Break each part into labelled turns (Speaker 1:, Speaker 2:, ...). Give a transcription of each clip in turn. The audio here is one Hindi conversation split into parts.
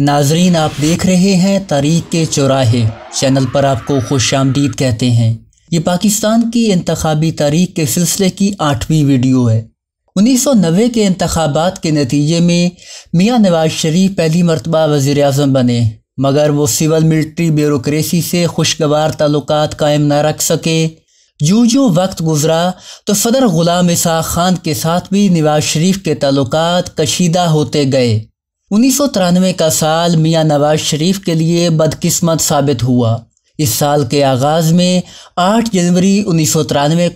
Speaker 1: नाजरीन आप देख रहे हैं तारीख के चौराहे चैनल पर आपको खुश आमदीद कहते हैं ये पाकिस्तान की इंतबी तारीख के सिलसिले की आठवीं वीडियो है उन्नीस सौ नबे के इंतबात के नतीजे में मियाँ नवाज शरीफ पहली मरतबा वज़ी अजम बने मगर वो सिविल मिल्ट्री ब्यूरोसी से खुशगवार ताल्लुक कायम ना रख सके जो जो वक्त गुजरा तो सदर ग़ुलाम इसाक खान के साथ भी नवाज शरीफ के तलुक़ कशीदा होते गए उन्नीस का साल मियां नवाज शरीफ के लिए बदकिस्मत साबित हुआ इस साल के आगाज़ में 8 जनवरी उन्नीस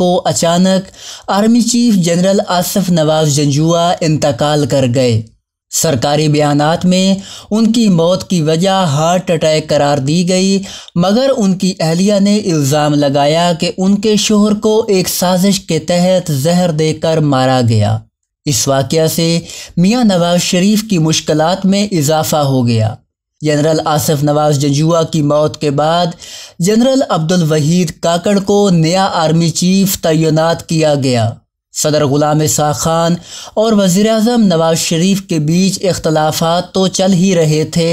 Speaker 1: को अचानक army chief general Asif Nawaz Janjua इंतकाल कर गए सरकारी बयान में उनकी मौत की वजह हार्ट अटैक करार दी गई मगर उनकी अहलिया ने इल्ज़ाम लगाया कि उनके शोहर को एक साजिश के तहत जहर देकर मारा गया इस वाक़ से मियाँ नवाज शरीफ की मुश्किल में इजाफा हो गया जनरल आसफ नवाज जजुआ की मौत के बाद जनरल अब्दुल वहीद काकड़ को नया आर्मी चीफ तैनात किया गया सदर गुलाम सा खान और वज़ी अजम नवाज शरीफ के बीच अख्तलाफा तो चल ही रहे थे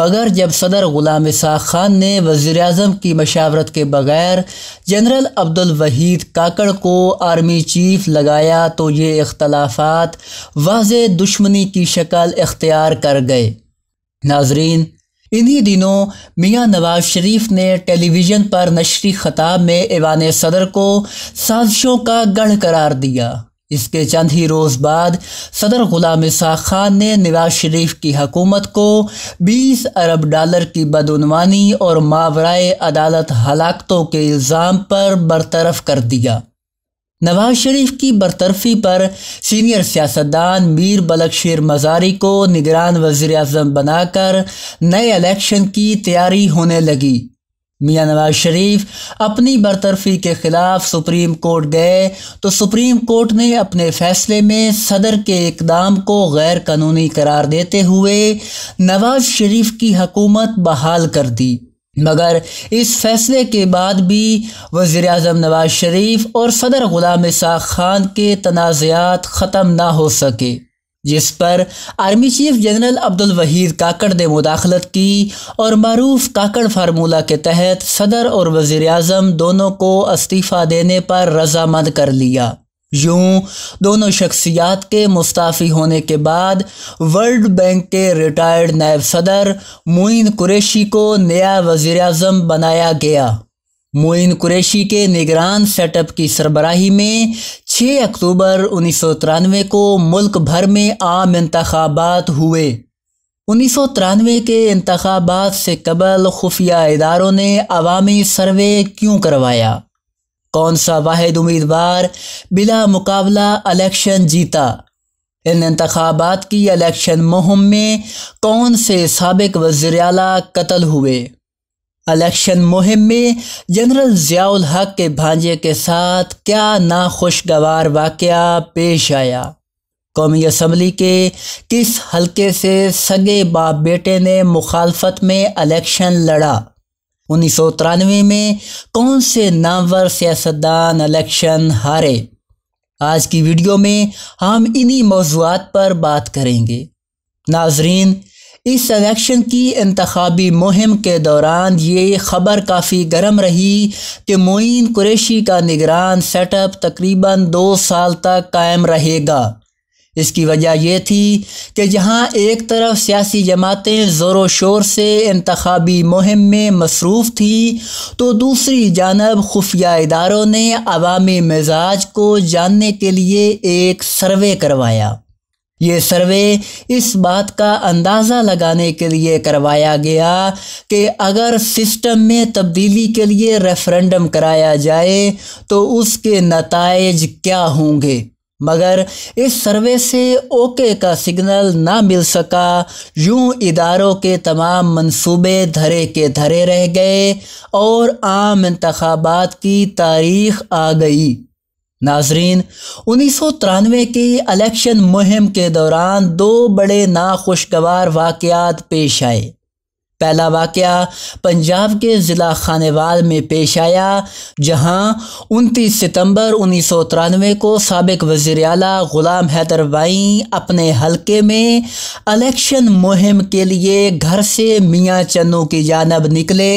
Speaker 1: मगर जब सदर गुलाम सा खान ने वज़ी अजम की मशावरत के बगैर जनरल अब्दुल वहीद काकड़ को आर्मी चीफ लगाया तो ये अख्तलाफा वाज दुश्मनी की शक्ल इख्तियार कर गए नाजरीन इन्हीं दिनों मियां नवाज शरीफ ने टेलीविज़न पर नशरी ख़ताब में ईवान सदर को साजिशों का गढ़ करार दिया इसके चंद ही रोज़ बाद सदर ग़ुलाम सा खान ने नवाज शरीफ की हकूमत को 20 अरब डॉलर की बदनवानी और मावराए अदालत हलाकतों के इल्ज़ाम पर बरतरफ कर दिया नवाज शरीफ की बरतरफी पर सीनियर सियासतदान मीर शेर मजारी को निगरान वजी अजम बनाकर नए इलेक्शन की तैयारी होने लगी मियां नवाज शरीफ अपनी बरतरफी के खिलाफ सुप्रीम कोर्ट गए तो सुप्रीम कोर्ट ने अपने फैसले में सदर के इकदाम को गैर कानूनी करार देते हुए नवाज शरीफ की हकूमत बहाल कर दी मगर इस फैसले के बाद भी वज़ी अजम नवाज शरीफ और सदर ग़ुलाम साख खान के तनाज़ात ख़त्म ना हो सके जिस पर army chief general Abdul Waheed Kakar ने मुदाखलत की और मरूफ काकड़ फार्मूला के तहत सदर और वज़ी अजम दोनों को इस्तीफ़ा देने पर रजामंद कर लिया यूं दोनों शख्सियात के मुस्ताफ़ी होने के बाद वर्ल्ड बैंक के रिटायर्ड नायब सदर मोइन कुरैशी को नया वज़ी अजम बनाया गया मोइन कुरैशी के निगरान सेटअप की सरबराही में 6 अक्टूबर उन्नीस सौ तिरानवे को मुल्क भर में आम इंतबात हुए उन्नीस सौ तिरानवे के इंतबात से कबल खुफिया इदारों ने अवामी सर्वे क्यों करवाया कौन सा वाद उम्मीदवार बिला मुकाबला इलेक्शन जीता इन इंतबात की इलेक्शन मुहिम में कौन से सबक वजर अला कत्ल हुए इलेक्शन मुहिम में जनरल ज़ियाउल हक के भांजे के साथ क्या नाखुशगवार वाक़ पेश आया कौमी असम्बली के किस हलके से सगे बाप बेटे ने मुखालफत में इलेक्शन लड़ा उन्नीस सौ तिरानवे में कौन से नामवर सियासतदान इलेक्शन हारे आज की वीडियो में हम इन्हीं मौजूद पर बात करेंगे नाजरीन इस इलेक्शन की इंतबी मुहिम के दौरान ये खबर काफ़ी गर्म रही कि मोइन कुरेशी का निगरान सेटअप तकरीबन दो साल तक कायम रहेगा इसकी वजह यह थी कि जहाँ एक तरफ सियासी जमातें ज़ोर शोर से इंतबी मुहिम में मसरूफ़ थी तो दूसरी जानब खुफिया इदारों ने अवामी मिजाज को जानने के लिए एक सर्वे करवाया ये सर्वे इस बात का अंदाज़ा लगाने के लिए करवाया गया कि अगर सिस्टम में तब्दीली के लिए रेफरेंडम कराया जाए तो उसके नतज क्या होंगे मगर इस सर्वे से ओके का सिग्नल ना मिल सका यूं इदारों के तमाम मंसूबे धरे के धरे रह गए और आम इंतबात की तारीख आ गई नाजरीन उन्नीस सौ तिरानवे के इलेक्शन मुहिम के दौरान दो बड़े नाखुशगवार वाक़ पेश आए पहला वाक़ पंजाब के ज़िला खानेवाल में पेश आया जहाँ उनतीस सितम्बर उन्नीस सौ तिरानवे को सबक वज़ी अला ग़ुलाम हैदर वाई अपने हलके में इलेक्शन मुहिम के लिए घर से मियाँ चन्नू की जानब निकले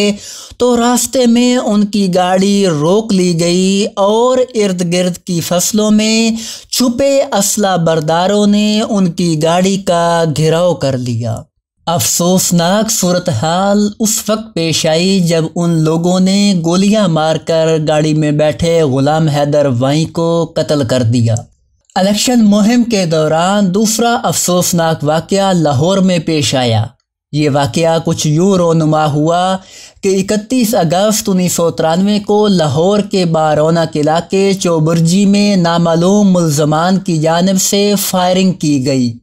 Speaker 1: तो रास्ते में उनकी गाड़ी रोक ली गई और इर्द गिर्द की फसलों में छुपे असला बरदारों ने उनकी गाड़ी का घिराव कर लिया अफसोसनाक सूरत हाल उस वक्त पेश आई जब उन लोगों ने गोलियां मारकर गाड़ी में बैठे गुलाम हैदर वाई को कत्ल कर दिया इलेक्शन मुहिम के दौरान दूसरा अफसोसनाक वाक़ लाहौर में पेश आया ये वाक़ कुछ यूँ रोनुमा हुआ कि इकतीस अगस्त उन्नीस सौ तिरानवे को लाहौर के बारौनक इलाके चौबुर्जी में नामालूम मुलजमान की जानब से फायरिंग की गई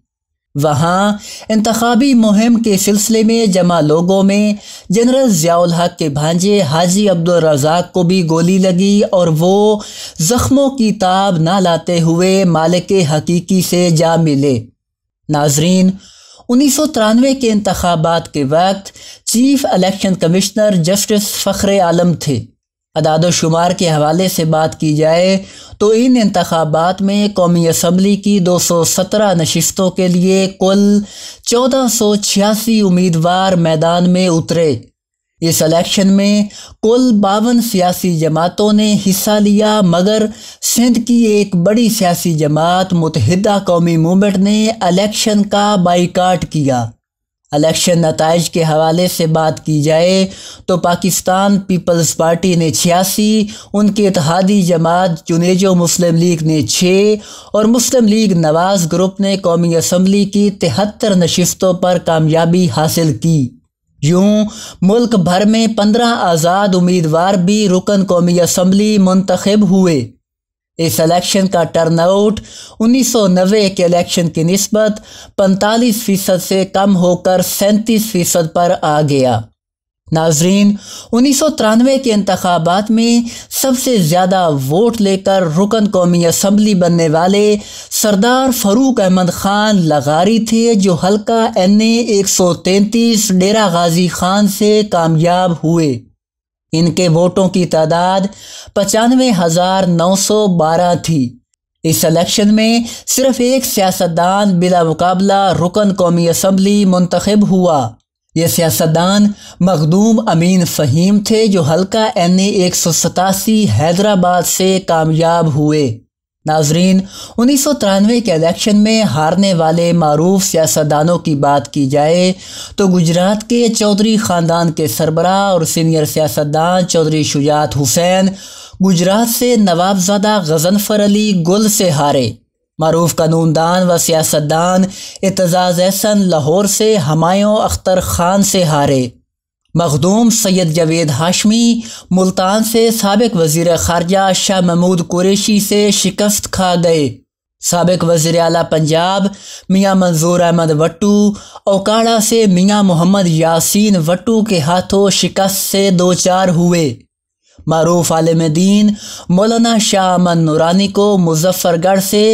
Speaker 1: वहाँ इंतबी मुहिम के सिलसिले में जमा लोगों में जनरल ज़ियाउल हक के भांजे हाजी अब्दुल रज़ाक को भी गोली लगी और वो ज़ख्मों की ताब ना लाते हुए मालिक हकीकी से जा मिले नाजरीन उन्नीस सौ तिरानवे के इंतबात के वक्त chief election commissioner justice Fakhar Alam थे अदाद शुमार के हवाले से बात की जाए तो इन इंतबात में कौमी असम्बली की दो सौ सत्रह नशस्तों के लिए कुल चौदह सौ छियासी उम्मीदवार मैदान में उतरे इस इलेक्शन में कुल बावन सियासी जमातों ने हिस्सा लिया मगर सिंध की एक बड़ी सियासी जमात मुतहदा कौमी मूवमेंट ने इलेक्शन का बाईकाट किया इलेक्शन नतज के हवाले से बात की जाए तो पाकिस्तान पीपल्स पार्टी ने छियासी उनके इतिहादी जमात जुनेजो मुस्लिम लीग ने छः और मुस्लिम लीग नवाज़ ग्रुप ने कौमी असम्बली की तिहत्तर नशस्तों पर कामयाबी हासिल की यूं मुल्क भर में पंद्रह आज़ाद उम्मीदवार भी रुकन कौमी असम्बली मुंतखब हुए इस इलेक्शन का टर्नआउट 1990 के इलेक्शन की नस्बत 45 फ़ीसद से कम होकर सैंतीस फ़ीसद पर आ गया नाजरीन उन्नीस सौ तिरानवे के इंतबात में सबसे ज़्यादा वोट लेकर रुकन कौमी असम्बली बनने वाले सरदार फरूक अहमद ख़ान लगारी थे जो हल्का एन ए एक सौ तैंतीस डेरा गाजी खान से कामयाब हुए इनके वोटों की तादाद पचानवे हज़ार नौ सौ बारह थी इस इलेक्शन में सिर्फ एक सियासतदान बिला मुकाबला रुकन कौमी असम्बली मुंतखब हुआ ये सियासतदान मखदूम अमीन फ़हीम थे जो हल्का एन ए एक सौ सतासी हैदराबाद से कामयाब हुए नाजरीन उन्नीस सौ तिरानवे के इलेक्शन में हारने वाले मरूफ सियासतदानों की बात की जाए तो गुजरात के चौधरी ख़ानदान के सरबरा और सीनियर सियासतदान चौधरी शुजात हुसैन गुजरात से नवाबजादा गजनफर अली गुल से हारे मरूफ कानूनदान व सियासतदान एतजाज़ एहसन लाहौर से हमायों अख्तर ख़ान से हारे मखदूम सैयद जवेद हाशमी मुल्तान से सबक वजीर खारजा शाह महमूद कुरेशी से शिकस्त खा गए सबक वजीर अला पंजाब मियाँ मंजूर अहमद वट्टू ओकाड़ा से मियाँ मोहम्मद यासीन वट्टू के हाथों शिकस्त से दो चार हुए मरूफ आलम दीन मौलाना शाह अमन नूरानी को मुजफ्फरगढ़ से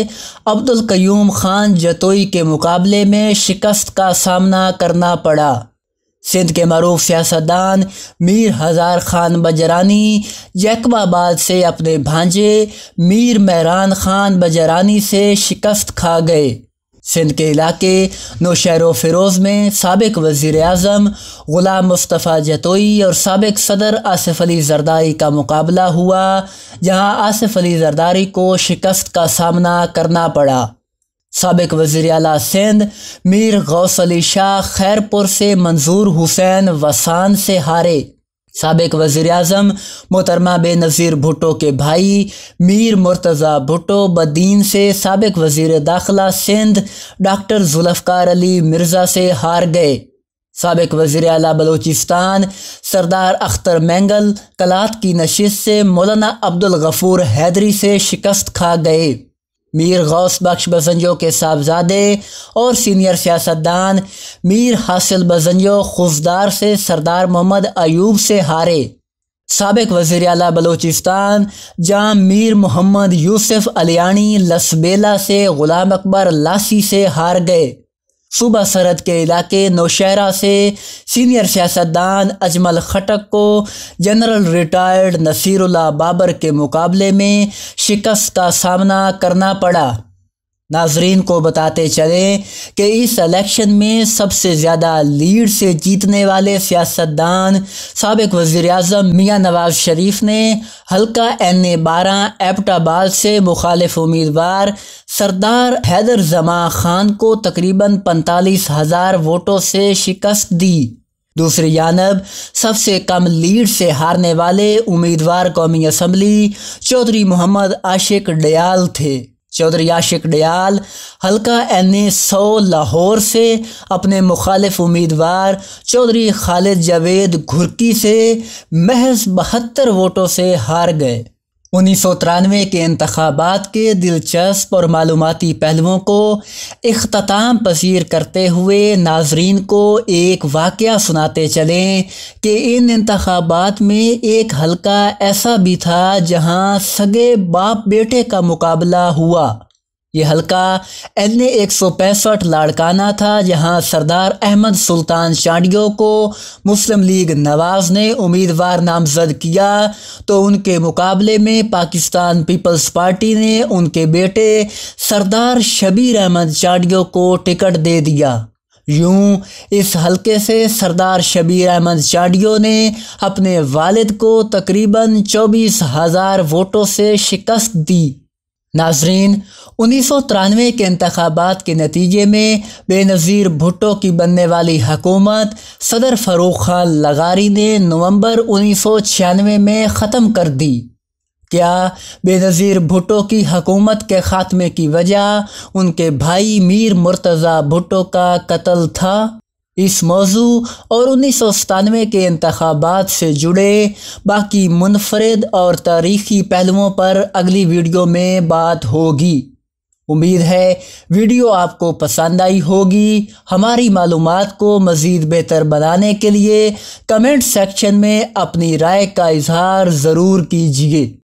Speaker 1: अब्दुल क्यूम खान जतोई के मुकाबले में शिकस्त का सामना करना पड़ा सिंध के मरूफ सियासतदान मीर हज़ार ख़ान बजरानी यकबाबाद से अपने भांजे मीर महरान ख़ान बजरानी से शिकस्त खा गए सिंध के इलाके नौशहरों फिरोज़ में सबक वज़ी अजम ग़ुलाम मुस्तफ़ा जतोई और सबक सदर आसफ़ अली जरदारी का मुकाबला हुआ जहाँ आसफ़ अली जरदारी को शिकस्त का सामना करना पड़ा सबक वज़ी अल सिंध मीर गौस अली शाह खैरपुर से मंजूर हुसैन वसान से हारे सबक वज़ी अजम मोहतरमा बेनज़ीर भुटो के भाई मीर मुर्तज़ा भुटो बदीन से सबक वज़ी दाखिला सिंध डॉक्टर जुल्फ़ार अली मिर्ज़ा से हार गए सबक वज़ी अल बलोचिस्तान सरदार अख्तर मैंगल कलात की नशस्त से मौलाना अब्दुल गफ़ूर हैदरी से शिकस्त खा गए मीर गौस बख्श बजंजो के साहबजादे और सीनियर सियासतदान मीर हासिल बजंजो खुफदार से सरदार मोहम्मद अयूब से हारे सबक वजीर अला बलूचिस्तान जहाँ मीर मोहम्मद यूसुफ अलियाणी लसबेला से ग़ुलाम अकबर लासी से हार गए सूबा सरहद के इलाके नौशहरा से सीनियर सियासतदान अजमल खटक को जनरल रिटायर्ड नसीरुल्ला बाबर के मुकाबले में शिकस्त का सामना करना पड़ा नाजरीन को बताते चलें कि इस इलेक्शन में सबसे ज़्यादा लीड से जीतने वाले सियासतदान सबक वज़ी अजम मियाँ नवाज शरीफ ने हल्का एन ए बारह एपटाबाद से मुखालफ उम्मीदवार सरदार हैदर जमा खान को तकरीबन पैंतालीस हज़ार वोटों से शिकस्त दी दूसरी जानब सबसे कम लीड से हारने वाले उम्मीदवार कौमी असम्बली चौधरी मोहम्मद आशिक डयाल थे चौधरी आशिक डयाल हल्का एन ए सौ लाहौर से अपने मुखालिफ उम्मीदवार चौधरी खालिद जावेद घुरकी से महज बहत्तर वोटों से हार गए उन्नीस सौ तिरानवे के इंतबात के दिलचस्प और मालूमती पहलुओं को अख्ताम पसीर करते हुए नाजरीन को एक वाक़ सुनाते चलें कि इन इंतबात में एक हल्का ऐसा भी था जहाँ सगे बाप बेटे का मुकाबला हुआ ये हलका एन ए एक सौ पैंसठ लाड़काना था जहां सरदार अहमद सुल्तान चांडियो को मुस्लिम लीग नवाज ने उम्मीदवार नामजद किया तो उनके मुकाबले में पाकिस्तान पीपल्स पार्टी ने उनके बेटे सरदार शबीर अहमद चांडियो को टिकट दे दिया यूं इस हलके से सरदार शबीर अहमद चांडियो ने अपने वालिद को तकरीबन चौबीस हज़ार वोटों से शिकस्त दी नाजरीन उन्नीस सौ तिरानवे के इंतबात के नतीजे में बेनज़ीर भुट्टो की बनने वाली हकूमत सदर फ़रूख खान लगारी ने नवंबर उन्नीस सौ छियानवे में ख़त्म कर दी क्या बेनज़ीर भुट्टो की हकूमत के ख़ात्मे की वजह उनके भाई मीर मुर्तज़ा भुट्टो का कत्ल था इस मौजू और उन्नीस सौ सतानवे के इंतबात से जुड़े बाकी मुनफरद और तारीखी पहलुओं पर अगली वीडियो में बात होगी उम्मीद है वीडियो आपको पसंद आई होगी हमारी मालूम को मज़ीद बेहतर बनाने के लिए कमेंट सेक्शन में अपनी राय का इजहार ज़रूर कीजिए